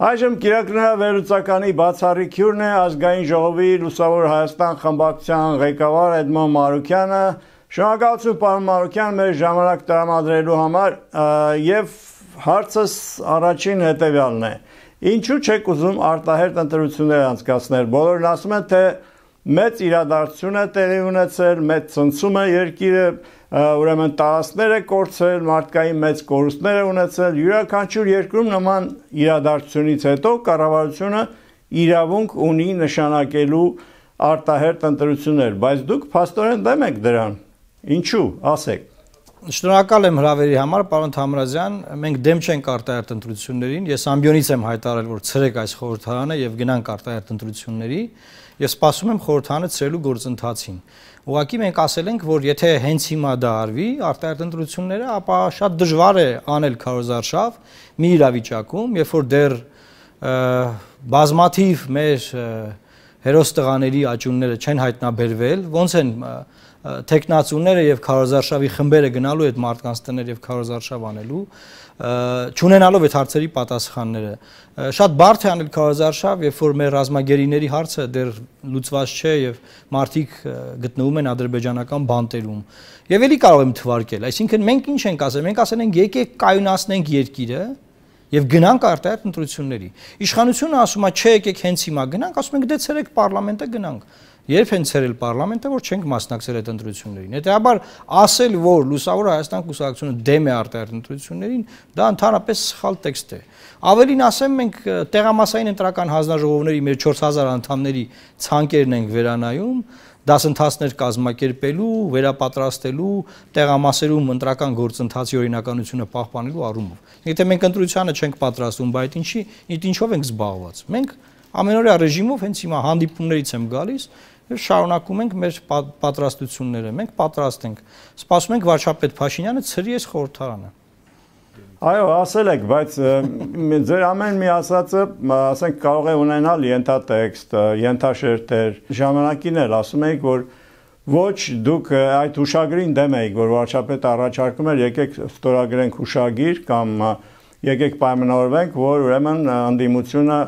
Այժմ Կիրակնրա վերլուծականի բացառիկ հյուրն է ազգային ժողովի Լուսավոր Հայաստան խմբակցության ղեկավար Էդմոն Մարուկյանը։ Շնորհակալություն պարոն Մարուկյան մեր ժամանակ տրամադրելու համար եւ հարցս առաջին հետեւյալն է։ Ինչու չեք ուզում արտահերտ ընտրություններ անցկացնել։ Բոլորն ասում են, թե մեծ իրադարձություն է տեղի ունեցել, մեծ ցնցում է երկիրը, ուրեմն տարածքներ է կորցրել, մարդկային մեծ կորուստներ է ունեցել։ Յուրաքանչյուր երկրում նման իրադարձությունից հետո կառավարությունը իրավունք ունի նշանակելու արտահերտ ընտրություններ, բայց դուք փաստորեն դեմ եք դրան։ Ինչու, ասեք։ Շնորհակալ եմ հրավերի համար, պարոն Թամրազյան։ Մենք դեմ չենք արտահերտ ընտրություններին։ Ես ամբյոնից եմ հայտարարել, որ ցրեք այս խորհրդարանը եւ գնանք արտահերտ ընտրությունների։ Ես սպասում եմ խորհրդանը ծրելու գործընթացին։ Ուղղակի մենք ասել ենք, որ եթե հենց հիմա դա արվի արտահերտնությունները, ապա շատ դժվար է անել քարոզարշավ մի իրավիճակում, երբ որ դեռ բազմաթիվ մեր հերոս տղաների աճունները չեն հայտնաբերվել, ոնց են տեխնացուները եւ քարոզարշավի խմբերը գնալու այդ մարդկանց տներ եւ քարոզարշավ անելու, ճանենալով այդ հարցերի պատասխանները շատ բարդ է անել քարոզարշավ երբ որ մեր ռազմագերիների հարցը դեռ լուծված չէ եւ մարդիկ գտնվում են ադրբեջանական բանտերում եւ ելի կարող եմ թվարկել այսինքն մենք ինչ ենք ասել մենք ասել ենք եկեք կայունացնենք երկիրը եւ գնանք արտահայտ ընտրությունների իշխանությունը ասում է չէ եկեք հենց հիմա գնանք ասում ենք դե ցերեք parlamenta գնանք երբ են ցերել parlamento, որ չենք մասնակցել այդ ընտրություններին։ Հետեաբար ասել, որ Լուսավոր Հայաստան կուսակցությունը դեմ է արտահերտ ընտրություններին, դա ընդհանրապես սխալ տեքստ է։ Ավելին ասեմ, մենք տեղամասային ընտրական հանձնաժողովների մեր 4000 անդամների ցանկերն ենք վերանայում դասընթացներ կազմակերպելու, վերապատրաստելու, տեղամասերում ընտրական գործընթացի օրինականությունը պահպանելու առումով։ Եթե մենք ընտրությանը չենք պատրաստվում, բայց ինչի, ինչով ենք զբաղված։ Մենք ամենօրյա ռեժիմով հենց հիմա հանդիպումներից եմ գալիս, եւ շարունակում ենք մեր պատրաստությունները։ Մենք պատրաստ ենք։ Սպասում ենք վարչապետ Փաշինյանը ցրի այս խորհրդարանը։ Այո, ասել եք, բայց ձեր ամեն մի ասածը, ասենք, կարող է ունենալ ենթատեքստ, ենթաշերտեր։ Ժամանակին էլ ասում էիք, որ ոչ դուք այդ հուշագրին դեմ էիք, որ վարչապետ առաջարկում էր, եկեք ստորագրենք հուշագիր կամ եկեք պայմանավորվենք, որ ուրեմն անդիմությունը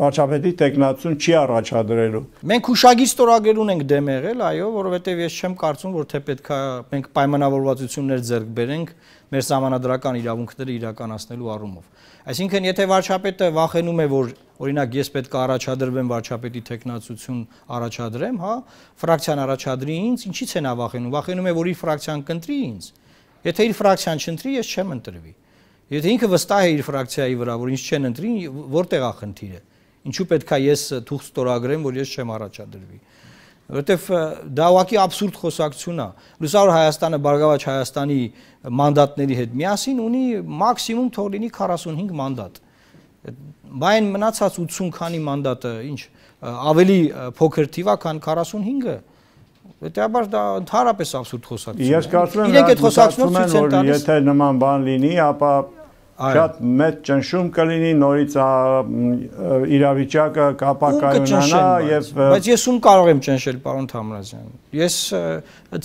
վարչապետի տեխնացուն չի առաջադրելու։ Մենք հուշագիր ստորագրելուն ենք դեմ եղել, այո, որովհետև ես չեմ կարծում, որ թե պետքա մենք պայմանավորվածություններ ձեռք բերենք մեր համանadrական իրավունքները իրականացնելու առումով։ Այսինքն, եթե վարչապետը վախենում է, որ օրինակ ես պետք է առաջադրվեմ վարչապետի տեխնացություն առաջադրեմ, հա, ֆրակցիան առաջադրի ինձ, ինչի՞ց են վախենում։ Վախենում է, որ իր ֆրակցիան կընտրի ինձ։ Եթե իր ֆրակցիան չընտրի, ես չեմ ընտրվի։ Եթե ինքը վստահ է իր ֆրակցիայի վրա, որ ինձ չեն ընտրի, որտեղ է խնդիրը։ Ինչու պետքա ես թուղթ ստորագրեմ, որ ես չեմ առաջադրվի։ Որտեվ դա ուղղակի абսուրդ խոսակցություն է։ Լուսավոր Հայաստանը Բարգավաճ Հայաստանի մանդատների հետ միասին ունի մաքսիմում թող լինի 45 մանդատ։ Բայն մնացած 80 քանի մանդատը ինչ ավելի փոքր թիվ է, քան 45-ը։ Հետեաբար դա ընդհանրապես абսուրդ խոսակցություն է։ Ես կարծում եմ, իրենք այդ խոսակցությունը ցույց են տալիս։ Եթե նման բան լինի, ապա շատ մեծ ճնշում կլինի նորից իրավիճակը կապակայունանա եւ բայց ես ում կարող եմ ճնշել պարոն Թամրազյան ես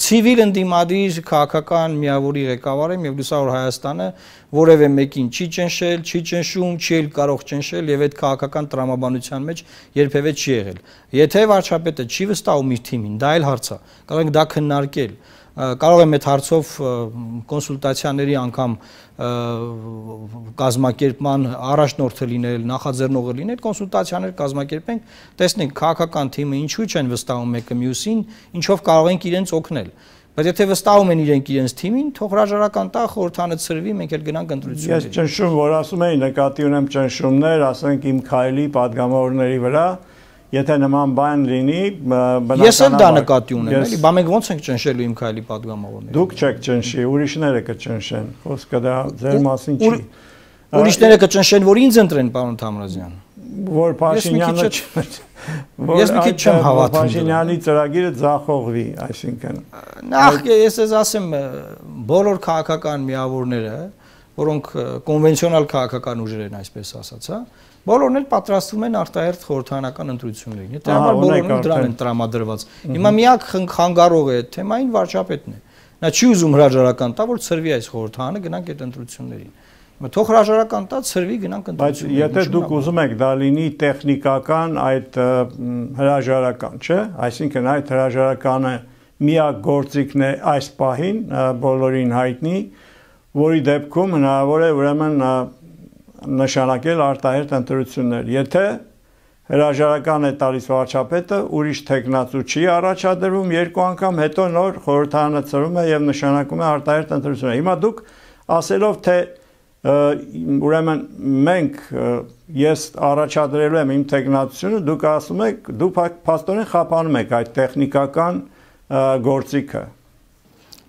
ցիվիլ ընդդիմադիր քաղաքական միավորի ղեկավար եմ եւ լուսավոր Հայաստանը որևէ մեկին չի ճնշել, չի ճնշում, չի էլ կարող ճնշել եւ այդ քաղաքական տրամաբանության մեջ երբևէ չի եղել։ Եթե վարչապետը չի վստահում իր թիմին, դա այլ հարց է։ Կարող ենք դա քննարկել, կարող եմ այդ հարցով կոնսուլտացիաների անգամ կազմակերպման առաջնորդը լինել, նախաձեռնողը լինել, կոնսուլտացիաներ կազմակերպենք, տեսնենք քաղաքական թիմը ինչու չեն վստահում մեկը մյուսին, ինչով կարող ենք իրենց օգնել։ Բայց եթե վստահում են իրենք իրենց թիմին, թող հրաժարական տա խորհրդանցրվի, մենք էլ գնանք ընտրությունների։ Ես ճնշում, որ ասում էին, նկատի ունեմ ճնշումներ, ասենք իմ քայլի падգամավորների վրա, եթե նման բան լինի, բնականաբար Ես էլ դա նկատի ունեմ, էլի, բա մենք ո՞նց ենք ճնշելու իմ քայլի падգամավորները։ Դուք չեք ճնշի, ուրիշները կճնշեն։ Խոսքը դա ձեր մասին չի։ Ուրիշները կճնշեն, որ ինձ ընտրեն, պարոն Թամրազյան որ Փաշինյանը Ես մի քիչ չեմ հավատում։ Փաշինյանի ծրագիրը ձախողվի, այսինքն։ Նախ ես ես ասեմ բոլոր քաղաքական միավորները, որոնք կոնվենցիոնալ քաղաքական ուժեր են, այսպես ասած, հա, Բոլորն էլ պատրաստվում են արտահերթ խորհրդանական ընտրություններին։ Դա համար բոլորն դրան են տրամադրված։ Հիմա միակ խանգարողը այդ թեմային վարչապետն է։ Նա չի ուզում հրաժարական տա, որ ծրվի այս խորհրդանը գնանք այդ ընտրություններին։ Հիմա թող հրաժարական տա, ծրվի գնանք ընտրություններին։ Բայց եթե դուք ուզում եք դա լինի տեխնիկական այդ հրաժարական, չէ՞, այսինքն այդ հրաժարականը միակ գործիքն է այս պահին բոլորին հայտնի, որի դեպքում հնարավոր է ուրեմն նշանակել արտահերտ ընտրություններ։ Եթե հրաժարական է տալիս վարչապետը, ուրիշ տեխնացու չի առաջադրվում երկու անգամ, հետո նոր խորհրդանացրում է եւ նշանակում է արտահերտ ընտրությունը։ Հիմա դուք ասելով թե ուրեմն մենք ես առաջադրելու եմ իմ տեխնացությունը, դուք ասում եք, դու փաստորեն խափանում եք այդ տեխնիկական գործիքը։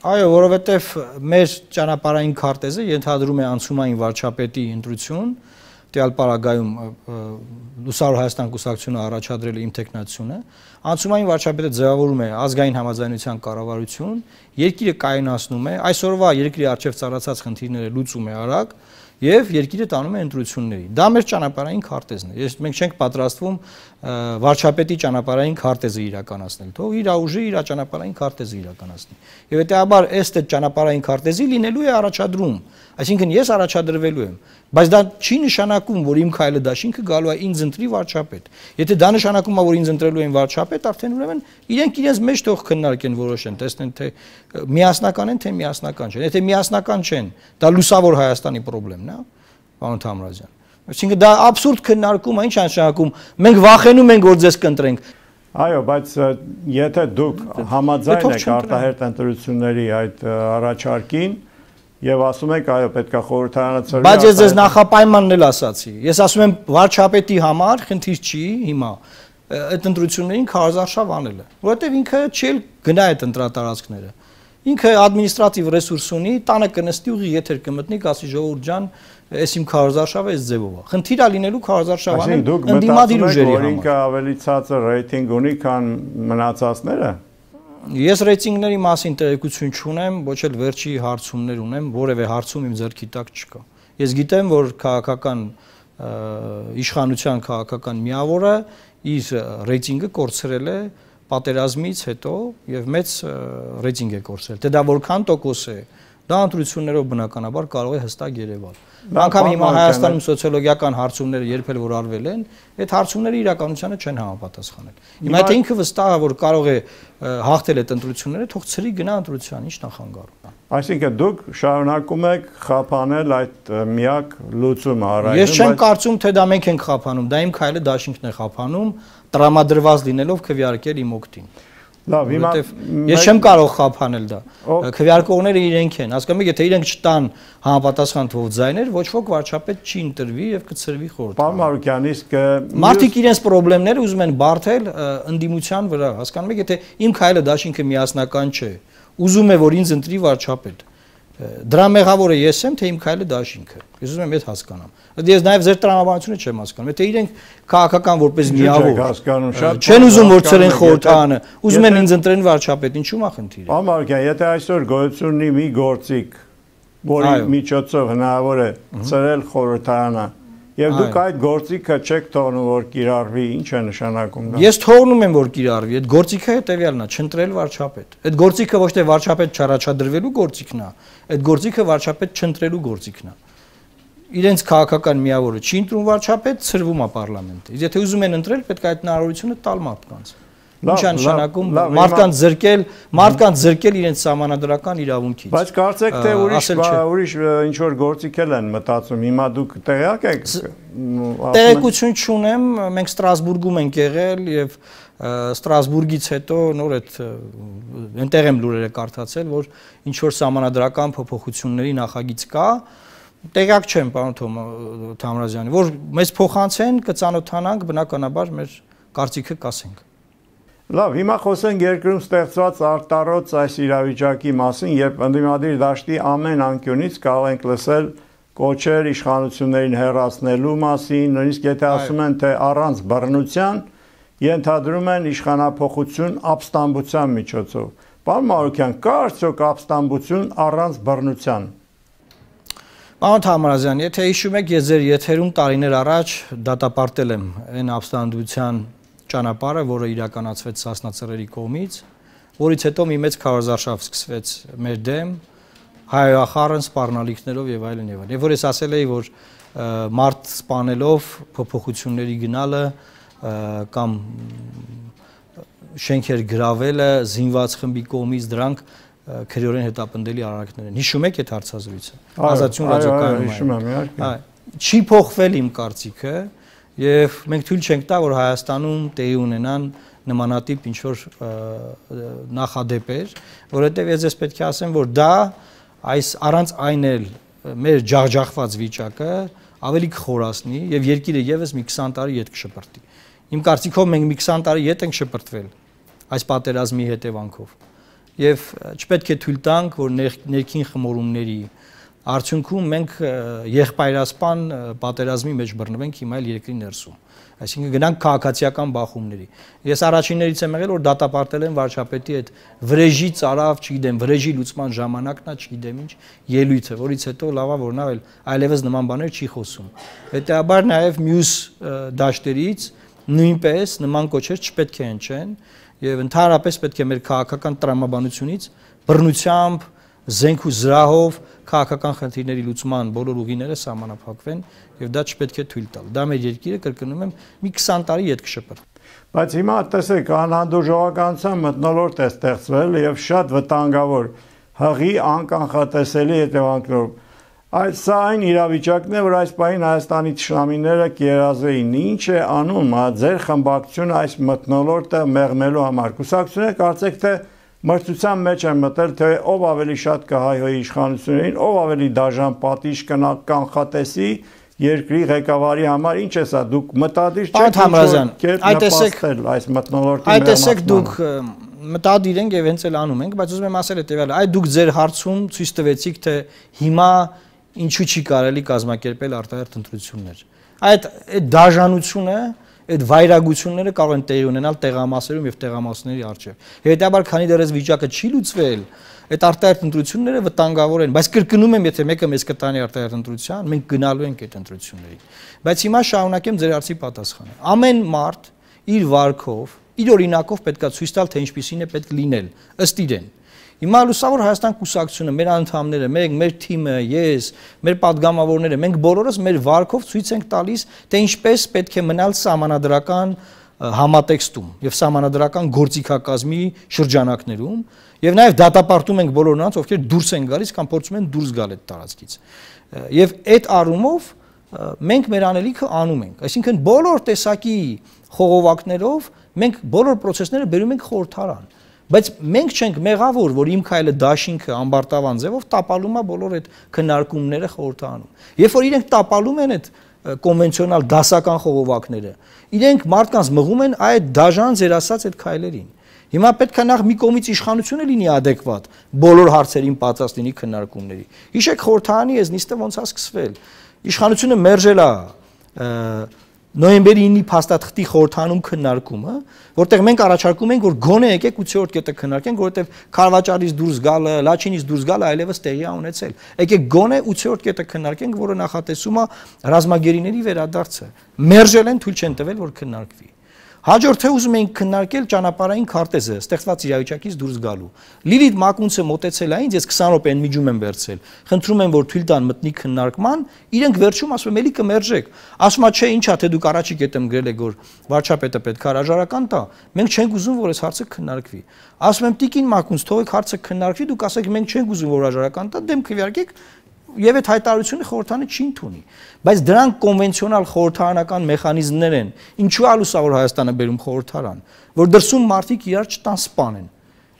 Այո, որովհետև մեր ճանապարհային քարտեզը ենթադրում է անցումային վարչապետի ընտրություն, տվյալ պարագայում լուսարու Հայաստան կուսակցությունը առաջադրել է իմ տեխնացիոնը, անցումային վարչապետը ձևավորում է ազգային համաձայնության կառավարություն, երկիրը կայունացնում է, այսօրվա երկրի արժեվ ծառացած խնդիրները լուծում է արագ, եւ երկիրը տանում է ընտրությունների։ Դա մեր ճանապարհային քարտեզն է։ Ես մենք չենք պատրաստվում վարչապետի ճանապարհային քարտեզը իրականացնել, թող իր ուժը իր ճանապարհային քարտեզը իրականացնի։ Եվ հետեաբար այս դե ճանապարհային քարտեզի լինելու է առաջադրում Այսինքն ես առաջադրվելու եմ, բայց դա չի նշանակում, որ իմ քայլը դաշինքը գալու է ինձ ընտրի վարչապետ։ Եթե դա նշանակում է, որ ինձ ընտրելու են վարչապետ, արդեն ուրեմն իրենք իրենց մեջ թող քննարկեն, որոշեն, տեսնեն թե միասնական են, թե միասնական չեն։ Եթե միասնական չեն, դա լուսավոր Հայաստանի խնդրեմն է, հա, պարոն Թամրազյան։ Այսինքն դա абսուրդ քննարկում է, ինչ անշանակում։ Մենք վախենում ենք, որ ձեզ կընտրենք։ Այո, բայց եթե դուք դե համաձայն եք արտահերտ ընտրությունների այդ առաջարկին, եւ ասում եք այո պետքա խորհրդարանը ծրվի բայց ես ձեզ նախապայմանն էլ ասացի ես ասում եմ վարչապետի համար խնդիր չի հիմա այդ ընտրություններին քարզարշավ անելը որովհետեւ ինքը չի գնա այդ ընտրատարածքները ինքը ադմինիստրատիվ ռեսուրս ունի տանը կնստի ուղի եթեր կմտնի ասի ժողովուրդ ջան ես իմ քարզարշավը այս ձևով է խնդիր է լինելու քարզարշավանը դիմադիր ուժերի համար ինքը ավելի ցածր ռեյտինգ ունի քան մնացածները Ես ռեյտինգների մասին տեղեկություն չունեմ, ոչ էլ վերջի հարցումներ ունեմ, որևէ հարցում իմ ձեռքի տակ չկա։ Ես գիտեմ, որ քաղաքական իշխանության քաղաքական միավորը իր ռեյտինգը կորցրել է պատերազմից հետո եւ մեծ ռեյտինգ է կորցրել։ Դե դա որքան տոկոս է, դա Դա ընտրություններով բնականաբար կարող է հստակ երևալ։ Անկամ հիմա Հայաստանում սոցիոլոգիական հարցումները երբ էլ որ արվել են, այդ հարցումները իրականությանը չեն համապատասխանել։ Հիմա եթե ինքը վստահ է, որ կարող է հաղթել այդ ընտրությունները, թող ցրի գնա ընտրության, ի՞նչ նախանգարում։ Այսինքն դուք շարունակում եք խափանել այդ միակ լուծումը առայժմ։ Ես չեմ կարծում, թե դա մենք ենք խափանում, դա իմ քայլը դաշինքն է խափանում, տրամադրված լինելով քվեարկել իմ օկտին։ Լավ, հիմա ես չեմ կարող խափանել դա։ Քվեարկողները իրենք են, հասկանում եք, եթե իրենք չտան համապատասխան թվով ձայներ, ոչ ոք վարչապետ չի ընտրվի եւ կծրվի խորտ։ Պարոն Մարուկյան, իսկ մարդիկ իրենց խնդիրները ուզում են բարթել ընդդիմության վրա, հասկանում եք, եթե իմ քայլը դաշինքը միասնական չէ, ուզում է որ ինձ ընտրի վարչապետ Դրա մեղավորը ես եմ, թե իմ քայլը դաշինքը։ Ես ուզում եմ այդ հասկանամ։ Ըստ ես նաև ձեր տրամաբանությունը չեմ հասկանում։ Եթե իրենք քաղաքական որպես միավոր հասկանում շատ չեն ուզում որ ցրեն խորհրդանը, ուզում են ինձ ընտրեն վարչապետ, ինչու՞մ է խնդիրը։ Ամարգյան, եթե այսօր գոյություն ունի մի գործիկ, որի միջոցով հնարավոր է ցրել խորհրդանը, Եվ դուք այդ գործիքը չեք թողնում որ կիրառվի, ի՞նչ է նշանակում դա։ Ես թողնում եմ որ կիրառվի, այդ գործիքը հետեւյալն է, չընտրել վարչապետ։ Այդ գործիքը ոչ թե վարչապետ չառաջադրվելու գործիքն է, այդ գործիքը վարչապետ չընտրելու գործիքն է։ Իրենց քաղաքական միավորը չի ընտրում վարչապետ, ծրվում է parlamentet։ Եթե ուզում են ընտրել, պետք է այդ հնարավորությունը տալ մարդկանց։ Ինչ անշանակում մարդկանց զրկել, մարդկանց զրկել իրենց համանդրական իրավունքից։ Բայց կարծեք թե ուրիշ ուրիշ ինչ որ գործիք էլ են մտածում։ Հիմա դուք տեղյակ եք։ Տեղեկություն չունեմ, մենք Ստրասբուրգում ենք եղել եւ Ստրասբուրգից հետո նոր այդ այնտեղ եմ լուրերը կարդացել, որ ինչ որ համանդրական փոփոխությունների նախագիծ կա, տեղյակ չեմ, պարոն Թոմ Թամրազյանի, որ մեզ փոխանցեն, կծանոթանանք, բնականաբար մեր կարծիքը կասենք։ Լավ, հիմա խոսենք երկրում ստեղծված արտարոց այս իրավիճակի մասին, երբ ընդդիմադիր դաշտի ամեն անկյունից կարող ենք լսել կոչեր իշխանություններին հերացնելու մասին, նույնիսկ եթե ասում են, թե առանց բռնության ենթադրում են իշխանապողություն ապստամբության միջոցով։ Պարոն Մարոկյան, կա արդյոք ապստամբություն առանց բռնության։ Պարոն Թամարազյան, եթե հիշում եք, ես ձեր եթերում տարիներ առաջ դատապարտել եմ այն ապստամբության ճանապարհը, որը իրականացվեց Սասնացերերի կողմից, որից հետո մի մեծ քարոզարշավ սկսվեց մեր դեմ հայախառն սպառնալիքներով եւ այլն եւ այլն։ Եվ որ ես ասել էի, որ մարդ սپانելով փոփոխությունների գնալը կամ շենքեր գravelը զինված խմբի կողմից դրանք քրեորեն հետապնդելի արարքներ են։ Հիշում եք այդ հարցազրույցը։ Ազատություն ռադիկալում։ Հիշում եմ, իհարկե։ Չի փոխվել իմ կարծիքը, Եվ մենք թույլ չենք տա, որ Հայաստանում տեղի ունենան նմանատիպ ինչ որ նախադեպեր, որովհետև ես ես պետք է ասեմ, որ դա այս առանց այն էլ մեր ջախջախված վիճակը ավելի կխորացնի եւ երկիրը եւս մի 20 տարի ետ կշպրտի։ Իմ կարծիքով մենք մի 20 տարի ետ ենք շպրտվել այս պատերազմի հետևանքով։ Եվ չպետք է թույլ տանք, որ ներ, ներքին խմորումների ներ, Արդյունքում մենք եղբայրասպան պատերազմի մեջ բռնվենք հիմա էլ երկրի ներսում։ Այսինքն գնանք քաղաքացիական բախումների։ Ես առաջիններից եմ եղել, որ դատապարտել են վարչապետի այդ վրեժի ծարավ, չգիտեմ, վրեժի լուսման ժամանակնա, չգիտեմ ինչ, ելույթը, որից հետո լավա որ նա այլ այլևս նման բաներ չի խոսում։ Հետեաբար նաև մյուս դաշտերից նույնպես նման կոչեր չպետք է հնչեն եւ ընդհանրապես պետք է մեր քաղաքական տրամաբանությունից բռնությամբ, զենք ու զրահով քաղաքական խնդիրների լուծման բոլոր ուղիները սահմանափակվեն եւ դա չպետք է թույլ տալ։ Դա մեր երկիրը կրկնում եմ մի 20 տարի ետ կշպրտ։ Բայց հիմա տեսեք անհանդուրժողականության մտնոլորտ է ստեղծվել եւ շատ վտանգավոր հղի անկանխատեսելի հետևանքներով։ Այդ սա այն իրավիճակն է, որ այս պահին Հայաստանի ճշնամիները կերազրեին։ Ինչ է անում ձեր խմբակցությունը այս մտնոլորտը մեղմելու համար։ Կուսակցությունը կարծեք թե դե մրցության մեջ են մտել, թե ով ավելի շատ կհայհոյի իշխանություններին, ով ավելի դաժան պատիժ կանխատեսի երկրի ղեկավարի համար ինչ է սա դուք մտադիր չեք այդ տեսեք այս մտնոլորտի այդ տեսեք դուք մտադիր ենք եւ հենց էլ անում ենք բայց ուզում եմ ասել է տեւյալը այ դուք ձեր հարցում ցույց տվեցիք թե հիմա ինչու չի կարելի կազմակերպել արտահերտ ընտրություններ այդ այդ դաժանությունը այդ վայրագությունները կարող են տեղի ունենալ տեղամասերում եւ տեղամասների առջեւ։ Հետաբար քանի դեռ այս վիճակը չի լուծվել, այդ արտահերտ ընտրությունները վտանգավոր են, բայց կրկնում եմ, եթե մեկը մեզ կտանի արտահերտ ընտրության, մենք գնալու ենք այդ ընտրություններին։ Բայց հիմա շարունակեմ ձեր հարցի պատասխանը։ Ամեն մարդ իր վարկով, իր օրինակով պետքա ցույց տալ, թե ինչպիսին է պետք լինել ըստ իրեն։ Հիմա լուսավոր Հայաստան կուսակցությունը, մեր անդամները, մենք, մեր թիմը, ես, մեր падգամավորները, մենք բոլորս մեր վարկով ցույց ենք տալիս, թե ինչպես պետք է մնալ համանadrական համատեքստում եւ համանadrական գործիքակազմի շրջանակներում եւ նաեւ դատապարտում ենք բոլոր նրանց, ովքեր դուրս են գալիս կամ փորձում են դուրս գալ այդ տարածքից։ Եվ այդ առումով մենք մեր անելիքը անում ենք։ Այսինքն բոլոր տեսակի խողովակներով մենք բոլոր process-ները բերում ենք խորհրդարան։ Բայց մենք չենք մեղավոր, որ իմ քայլը դաշինքը ամբարտավան ձևով տապալում է բոլոր այդ քննարկումները խորհրդանում։ Երբ որ իրենք տապալում են այդ կոնվենցիոնալ դասական խողովակները, իրենք մարդկանց մղում են այդ դաժան ձեր ասած այդ քայլերին։ Հիմա պետք է նախ մի կողմից իշխանությունը լինի adekvat, բոլոր հարցերին պատասխան լինի քննարկումների։ Հիշեք խորհրդանի այս նիստը ոնց է սկսվել։ Իշխանությունը մերժել է նոյեմբերի 9-ի փաստաթղթի խորհրդանում քննարկումը, որտեղ մենք առաջարկում ենք, որ գոնե եկեք 8-րդ կետը քննարկենք, որովհետև Խարվաճարից դուրս գալը, Լաչինից դուրս գալը այլևս տեղի ունեցել։ Եկեք գոնե 8-րդ կետը քննարկենք, որը նախատեսում է ռազմագերիների վերադարձը։ Մերժել են, թույլ չեն տվել, որ քննարկվի։ Հաջորդ թե ուզում ենք քննարկել ճանապարհային քարտեզը ստեղծված իրավիճակից դուրս գալու։ Լիլիթ Մակունցը մտեցել է ինձ, ես 20 րոպեն միջում եմ վերցել։ Խնդրում եմ, որ թույլ տան մտնի քննարկման, իրենք վերջում ասում ելի կմերժեք։ Ասում է, չէ, ինչա, թե դուք առաջի կետեմ գրել եք, որ վարչապետը պետք է հրաժարական տա։ Մենք չենք ուզում, որ այս հարցը քննարկվի։ Ասում եմ, Տիկին Մակունց, թողեք հարցը քննարկվի, դուք ասեք, մենք չենք ուզում, որ հրաժարական տա, դեմ քվիարկեք եւ այդ հայտարարությունը խորհրդանը չի ընդունի բայց դրանք կոնվենցիոնալ խորհրդարանական մեխանիզմներ են ինչու ալուսավոր հայաստանը բերում խորհրդարան որ դրսում մարդիկ իրար չտան սպանեն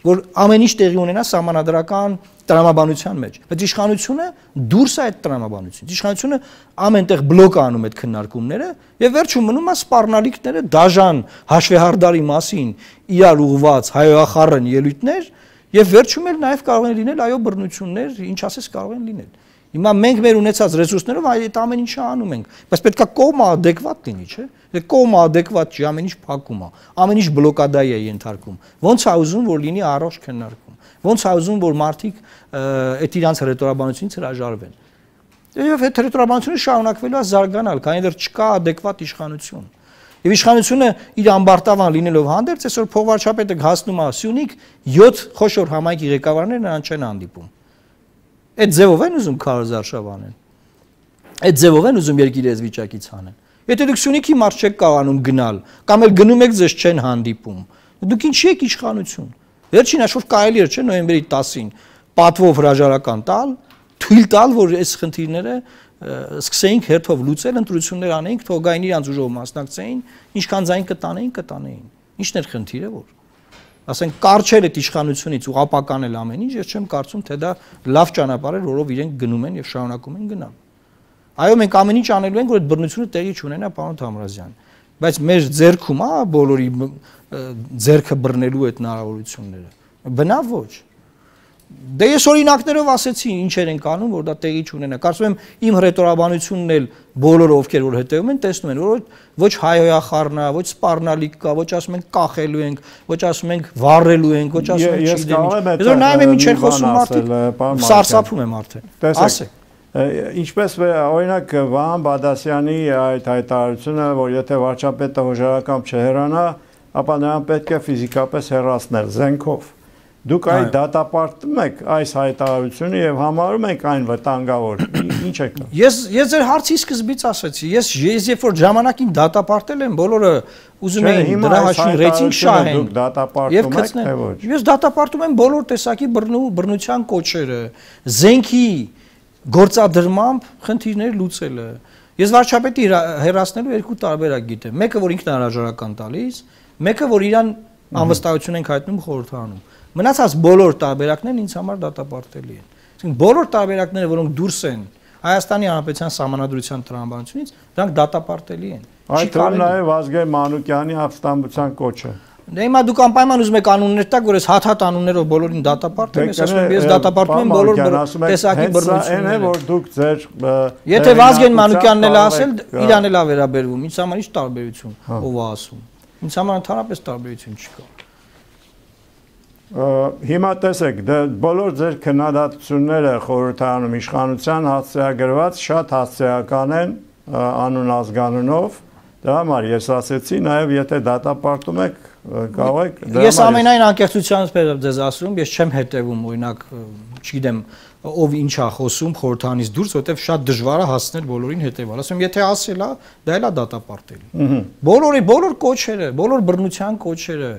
որ ամեն ինչ տեղի ունենա համանadrական տրամաբանության մեջ բայց իշխանությունը դուրս է այդ տրամաբանությունից իշխանությունը ամենտեղ բլոկ անում այդ քննարկումները եւ վերջում մնում է սպառնալիքները դաժան հաշվեհարդարի մասին իրար ուղված հայոախառն ելույթներ Եվ վերջում էլ նաև կարող են լինել այո բռնություններ, ինչ ասես կարող են լինել։ Հիմա մենք մեր ունեցած ռեսուրսներով այդ ամեն ինչը անում ենք, բայց պետքա կողմը adekvat լինի, չէ՞։ Դե կողմը adekvat չի, ամեն ինչ փակում է, ամեն ինչ բլոկադայի է ենթարկում։ Ոնց է ուզում որ լինի առողջ քննարկում։ Ոնց է ուզում որ մարդիկ այդ իրանց ռետորաբանությունից հրաժարվեն։ Եվ այդ ռետորաբանությունը շարունակվելու է զարգանալ, քանի դեռ չկա adekvat իշխանություն։ Եվ իշխանությունը իր ամբարտավան լինելով հանդերձ այսօր փողվարչապետը հասնում է Սյունիք 7 խոշոր համայնքի ղեկավարները նրան չեն հանդիպում։ Այդ ձևով են ուզում քարոզարշավ անեն։ Այդ ձևով են ուզում երկիրը այս վիճակից հանեն։ Եթե դուք Սյունիքի մարզ չեք կարանում գնալ, կամ էլ գնում եք ձեզ չեն հանդիպում, դուք ինչի եք իշխանություն։ Վերջին հաշվով կարելի էր չէ նոյեմբերի 10-ին պատվով հրաժարական տալ, թույլ տալ, որ այս խնդիրները սկսեինք հերթով լուծել, ընտրություններ անեինք, թողային իրանց ուժով մասնակցեին, ինչքան ձայն կտանեին, կտանեին։ Ինչն էր խնդիրը որ ասենք կարճել այդ իշխանությունից ուղապականել ամեն ինչ, ես չեմ կարծում, թե դա լավ ճանապարհ է, որով իրենք գնում են եւ շարունակում են գնալ։ Այո, մենք ամեն ինչ անելու ենք, որ այդ բռնությունը տեղի չունենա, պարոն Թամրազյան, բայց մեր ձեռքում է բոլորի ձեռքը բռնելու այդ հնարավորությունները։ Բնավ ոչ։ Դե ես օրինակներով ասեցի ինչեր ենք անում, որ դա տեղի չունենա։ Կարծում եմ իմ հրետորաբանությունն էլ բոլորը ովքեր որ հետևում են, տեսնում են, որ ոչ հայոյախառնա, ոչ սպառնալիք կա, ոչ ասում ենք կախելու ենք, ոչ ասում ենք վառելու ենք, ոչ ասում ենք չի դեմի։ Ես որ նայում եմ ինչ են խոսում մարդիկ, սարսափում եմ արդեն։ Ասեք ինչպես օրինակ Վահան Բադասյանի այդ հայտարարությունը, որ եթե վարչապետը հոժարակամ չհերանա, ապա նրան պետք է ֆիզիկապես հեռացնել զենքով։ Դուք այդ դատապարտում եք այս հայտարարությունը եւ համարում եք այն վտանգավոր։ Ինչ է կա։ Ես ես ձեր հարցի սկզբից ասացի, ես ես երբ որ ժամանակին դատապարտել եմ, բոլորը ուզում էին դրա հաշվին ռեյտինգ շահեն։ Դուք դատապարտում եք թե ոչ։ Ես դատապարտում եմ բոլոր տեսակի բռնու բռնության կոչերը, զենքի գործադրմամբ խնդիրներ լուծելը։ Ես վարչապետի հերացնելու երկու տարբերակ գիտեմ։ Մեկը որ ինքն հնարաժարական տալիս, մեկը որ իրան անվստահություն ենք հայտնում խորհրդարանում մնացած բոլոր տարբերակներն ինձ համար դատապարտելի են։ Այսինքն բոլոր տարբերակները, որոնք դուրս են Հայաստանի Հանրապետության Սահմանադրության տրամաբանությունից, դրանք դատապարտելի են։ Այդ նաև Ազգայ Մանուկյանի ապստամբության կոչը։ Դե հիմա դուք անպայման ուզում եք անուններ տակ, որ ես հաթաթ անուններով բոլորին դատապարտեմ, ես դե ասում եմ, ես դատապարտում եմ բոլոր տեսակի բռնությունները։ Հենց այն է, որ դուք ձեր Եթե Վազգեն Մանուկյանն էլ ասել, դե իրան էլ է վերաբերվում, ինձ համար ի՞նչ տարբերություն հա։ ով է ասում։ Ինձ համար ընդհանրապես տարբերություն չկա։ Հիմա տեսեք, դա դե բոլոր ձեր քննադատությունները խորհրդանում իշխանության հասցեագրված շատ հասցեական են անուն ազգանունով։ Դա համար ես ասեցի, նաև եթե դատապարտում եք Գավայք։ Ես ամենայն անկեղծությանս բերեմ ձեզ ասում, ես չեմ հետևում, օրինակ, չգիտեմ, ով ինչ է խոսում խորհրդանից դուրս, որովհետև շատ դժվար է հասնել բոլորին հետևալ։ Ասում, եթե ասելա, դա էլա դատապարտելի։ Բոլորի բոլոր կոչերը, բոլոր բռնության կոչերը,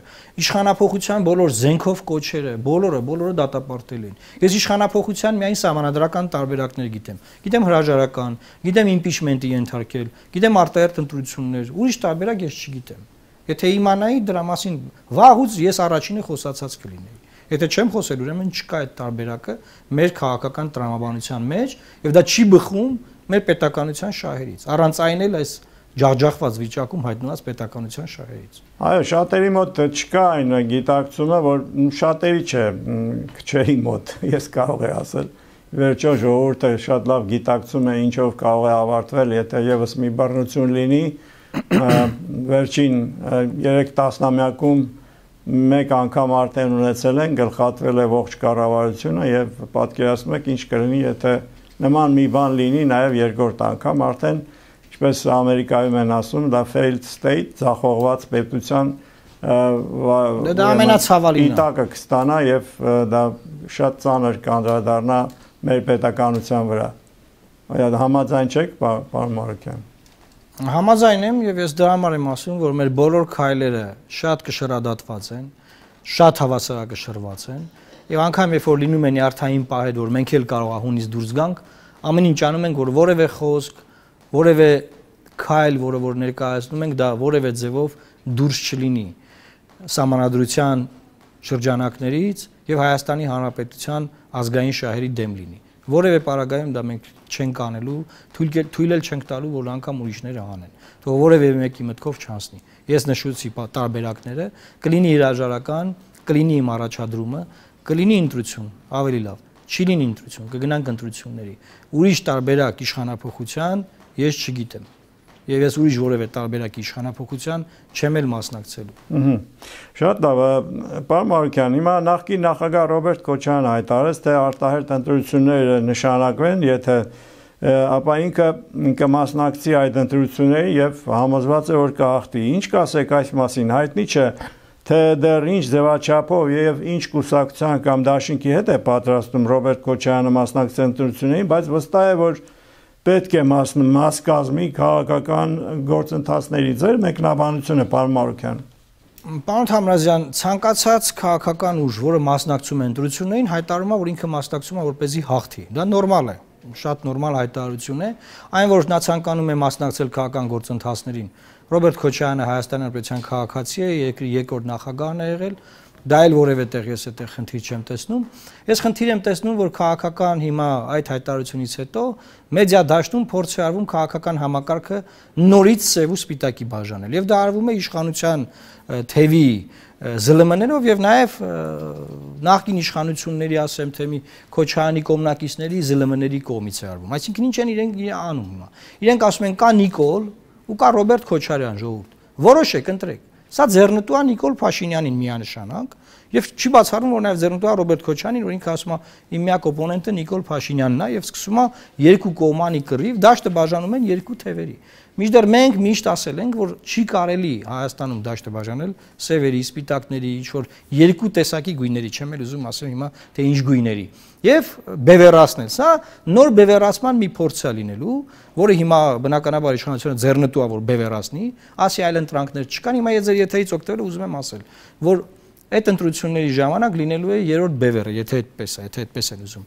իշխանապողության բոլոր զենքով կոչերը, բոլորը, բոլորը դատապարտելի են։ Ես իշխանապողության միայն համանդրական տարբերակներ գիտեմ։ Գիտեմ հրաժարական, գիտեմ իմպիչմենտի ենթարկել, գիտեմ արտահերտ ընտրություններ, ուրիշ տարբերակ ես չգիտեմ։ Եթե իմանայի դրա մասին վաղուց ես առաջինը խոսացած կլինեի։ Եթե չեմ խոսել, ուրեմն չկա այդ տարբերակը մեր քաղաքական տրամաբանության մեջ եւ դա չի բխում մեր պետականության շահերից։ Առանց այն էլ այս ջախջախված վիճակում հայտնված պետականության շահերից։ Այո, շատերի մոտ չկա այն գիտակցումը, որ շատերի չէ, քչերի մոտ, ես կարող եմ ասել, վերջո ժողովուրդը շատ լավ գիտակցում է ինչով կարող է ավարտվել, եթե եւս մի բռնություն լինի, վերջին 3 տասնամյակում մեկ անգամ արդեն ունեցել են գլխատվել է ողջ կառավարությունը եւ պատկերացնում եք ինչ կլինի եթե նման մի բան լինի նաեւ երկրորդ անգամ արդեն ինչպես ամերիկայում են ասում դա failed state ցախողված պետության դա ամենացավալին է իտակը կստանա եւ դա շատ ծանր կանդրադառնա մեր պետականության վրա այո համաձայն չեք պարոն Մարոկյան Համաձայն եմ եւ ես դրա համար եմ ասում, որ մեր բոլոր քայլերը շատ կշռադատված են, շատ հավասարակշռված են եւ անգամ երբ որ լինում են յարթային պահեր, որ մենք էլ կարող ահունից դուրս գանք, ամեն ինչ անում ենք, որ որևէ խոսք, որևէ քայլ, որը որ ներկայացնում ենք, դա որևէ ձևով դուրս չլինի համանadrության շրջանակներից եւ Հայաստանի Հանրապետության ազգային շահերի դեմ լինի։ Որևէ պարագայում դա մենք չենք անելու, թույլ թույլել չենք տալու, որ անգամ ուրիշները անեն։ Թող որևէ մեկի մտքով չանցնի։ Ես նշեցի տարբերակները, կլինի հրաժարական, կլինի իմ առաջադրումը, կլինի ընտրություն, ավելի լավ։ Չի լինի ընտրություն, կգնանք ընտրությունների։ Ուրիշ տարբերակ իշխանապահության ես չգիտեմ եւ ես ուրիշ որևէ տարբերակի իշխանապողության չեմ էլ մասնակցելու։ Ահա։ Շատ լավ, պարոն Մարքյան, հիմա նախկին նախագահ Ռոբերտ Քոչարյանը հայտարարեց, թե արտահերտ ընտրությունները նշանակվեն, եթե ապա ինքը կմասնակցի այդ ընտրությունների եւ համոզված է որ կհաղթի։ Ինչ կասեք այս մասին, հայտնի չէ թե դեռ ինչ ձևաչափով եւ ինչ կուսակցության կամ դաշինքի հետ է պատրաստում Ռոբերտ Քոչարյանը մասնակցել ընտրություններին, բայց վստահ է որ պետք է մաս մաս կազմի քաղաքական գործընթացների ձեր մեկնաբանությունը պարոն Մարուկյան Պարոն Թամրազյան, ցանկացած քաղաքական ուժ, որը մասնակցում է ընտրություններին, հայտարարում է, որ ինքը մասնակցում է որպեսի հաղթի։ Դա նորմալ է շատ նորմալ հայտարարություն է, այն որ նա ցանկանում է մասնակցել քաղաքական գործընթացներին։ Ռոբերտ Քոչյանը Հայաստանի Հանրապետության քաղաքացի է, երկրի երկրորդ նախագահն է եղել, դա էլ որևէ տեղ ես այդտեղ խնդիր չեմ տեսնում։ Ես խնդիր եմ տեսնում, որ քաղաքական հիմա այդ հայտարարությունից հետո մեդիա դաշտում փորձ է արվում քաղաքական համակարգը նորից սև ու սպիտակի բաժանել։ Եվ դա արվում է իշխանության թևի ԶԼՄ-ներով եւ նաեւ նախկին իշխանությունների, ասեմ, թե մի Քոչարյանի կոմնակիցների ԶԼՄ-ների կողմից է արվում։ Այսինքն ինչ են իրենք անում հիմա։ Իրենք ասում են կա Նիկոլ ու կա Ռոբերտ Քոչարյան ժողովուրդ։ Որոշեք, ընտրեք Սա ձեռնտու է Նիկոլ Փաշինյանին միանշանակ եւ չի բացառում որ նաեւ ձեռնտու է Ռոբերտ Քոչյանին, որ ինքը ասում է իմ միակ օպոնենտը Նիկոլ Փաշինյանն է եւ սկսում է երկու կողմանի կռիվ, դաշտը բաժանում են երկու թևերի։ Միջդեռ մենք միշտ ասել ենք, որ չի կարելի Հայաստանում դաշտը բաժանել սևերի, սպիտակների, ինչ որ երկու տեսակի գույների, չեմ էլ ուզում ասել հիմա թե ինչ գույների։ Եվ բևեռացնել։ Սա նոր բևեռացման մի փորձ է լինելու, որը հիմա բնականաբար իշխանությունը ձեռնտու է որ բևեռացնի, ասի այլ ընտրանքներ չկան։ Հիմա ես ձեր եթերից օգտվել ուզում եմ ասել, որ Այդ ընտրությունների ժամանակ լինելու է երրորդ բևերը, եթե այդպես է, եթե այդպես են ուզում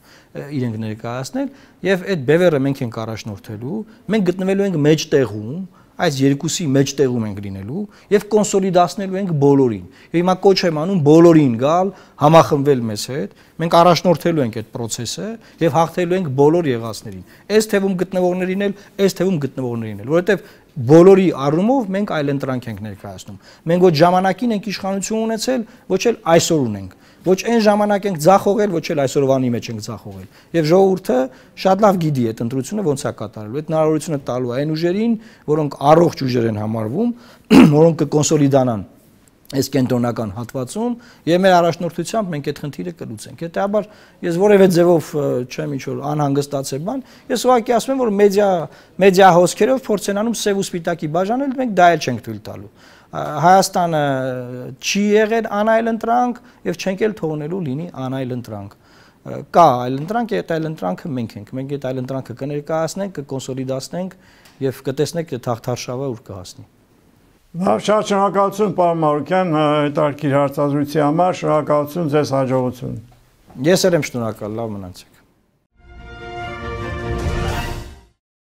իրենք ներկայացնել, եւ այդ բևերը մենք ենք առաջնորդելու, մենք գտնվելու ենք մեջտեղում, այս երկուսի մեջտեղում ենք լինելու եւ կոնսոլիդացնելու ենք բոլորին։ Եվ հիմա կոչ եմ անում բոլորին գալ, համախմբվել մեզ հետ։ Մենք առաջնորդելու ենք այդ process-ը եւ հաղթելու ենք բոլոր եղածներին։ Այս թևում գտնվողներին էլ, այս թևում գտնվողներին էլ, որովհետեւ բոլորի առումով մենք այլընտրանք ենք ներկայացնում։ Մենք ոչ ժամանակին ենք իշխանություն ունեցել, ոչ էլ այսօր ունենք։ Ոչ այն ժամանակ ենք ցախողել, ոչ էլ այսօրվանի մեջ ենք ցախողել։ Եվ ժողովուրդը շատ լավ գիտի այդ ընտրությունը ոնց է կատարելու։ Այդ հնարավորությունը տալու այն ուժերին, որոնք առողջ ուժեր են համարվում, որոնք կկոնսոլիդանան այս կենտրոնական հատվածում եւ մեր առաջնորդությամբ մենք այդ խնդիրը կլուծենք։ Հետեաբար ես որևէ ձևով չեմ ինչ որ անհանգստացել բան, ես ուղղակի ասում եմ որ մեդիա մեդիա հոսքերով փորձենանում սև ու սպիտակի բաժանել, մենք դա էլ չենք թույլ տալու։ Հայաստանը չի եղել անայլ ընտրանք եւ չենք էլ թողնելու լինի անայլ ընտրանք կա այլ ընտրանք, այդ այլ ընտրանքը մենք ենք։ Մենք այդ այլ ընտրանքը կներկայացնենք, կկոնսոլիդացնենք եւ կտեսնենք թե թաղթարշավը ուր կհասնի։ Լավ, շատ շնորհակալություն պարոն Մարուկյան հետաքրքիր հարցազրույցի համար, շնորհակալություն ձեզ հաջողություն։ Ես էլ եմ շնորհակալ, լավ մնացեք։